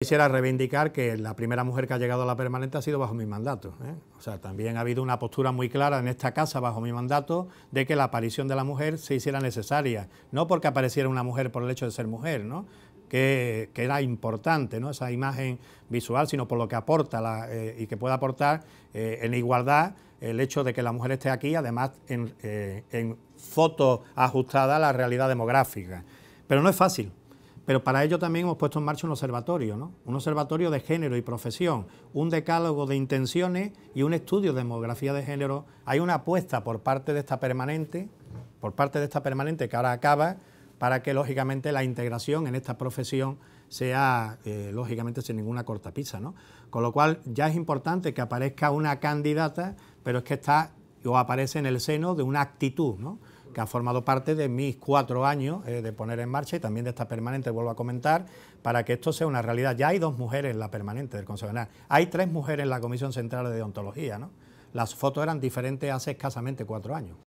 Quisiera reivindicar que la primera mujer que ha llegado a la permanente ha sido bajo mi mandato. ¿eh? O sea, también ha habido una postura muy clara en esta casa, bajo mi mandato, de que la aparición de la mujer se hiciera necesaria. No porque apareciera una mujer por el hecho de ser mujer, ¿no? Que, era importante, ¿no? esa imagen visual, sino por lo que aporta la, eh, y que puede aportar eh, en igualdad el hecho de que la mujer esté aquí, además en, foto ajustada a la realidad demográfica. Pero no es fácil, pero para ello también hemos puesto en marcha un observatorio, ¿no? un observatorio de género y profesión, un decálogo de intenciones y un estudio de demografía de género. Hay una apuesta por parte de esta permanente, por parte de esta permanente que ahora acaba, para que lógicamente la integración en esta profesión sea eh, lógicamente sin ninguna cortapisa, ¿no? Con lo cual ya es importante que aparezca una candidata, pero es que está o aparece en el seno de una actitud, ¿no? que han formado parte de mis cuatro años eh, de poner en marcha y también de esta permanente, vuelvo a comentar, para que esto sea una realidad. Ya hay dos mujeres en la permanente del Consejo General, hay tres mujeres en la Comisión Central de Deontología, ¿no? Las fotos eran diferentes hace escasamente cuatro años.